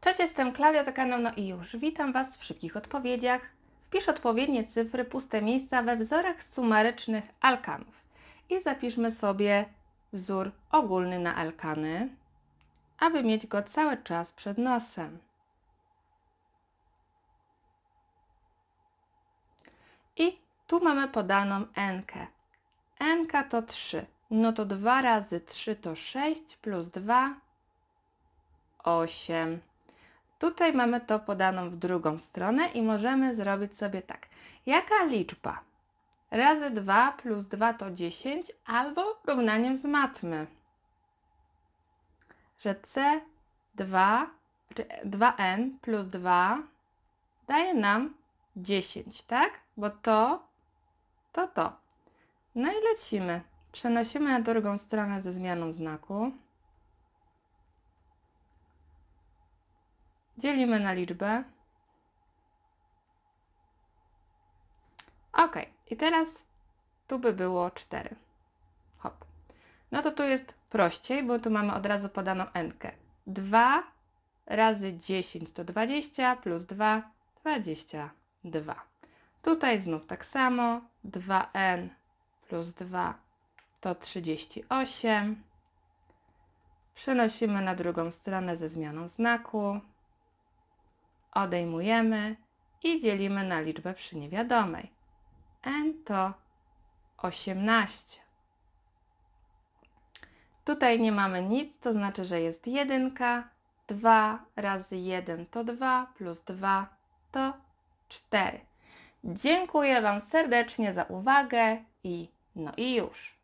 Cześć, jestem Klaudia, to kanał No i już. Witam Was w szybkich odpowiedziach. Wpisz odpowiednie cyfry, puste miejsca we wzorach sumarycznych alkanów. I zapiszmy sobie wzór ogólny na alkany, aby mieć go cały czas przed nosem. I tu mamy podaną n-kę. to 3. No to 2 razy 3 to 6 plus 2, 8. Tutaj mamy to podaną w drugą stronę i możemy zrobić sobie tak. Jaka liczba razy 2 plus 2 to 10 albo równaniem z matmy, że C2, 2n plus 2 daje nam 10, tak? Bo to, to, to. No i lecimy. Przenosimy na drugą stronę ze zmianą znaku. Dzielimy na liczbę. Ok, i teraz tu by było 4. Hop. No to tu jest prościej, bo tu mamy od razu podaną n-kę. 2 razy 10 to 20, plus 2, 22. Tutaj znów tak samo, 2n plus 2 to 38. Przenosimy na drugą stronę ze zmianą znaku odejmujemy i dzielimy na liczbę przy niewiadomej. n to 18. Tutaj nie mamy nic, to znaczy, że jest 1. 2 razy 1 to 2, plus 2 to 4. Dziękuję Wam serdecznie za uwagę i no i już.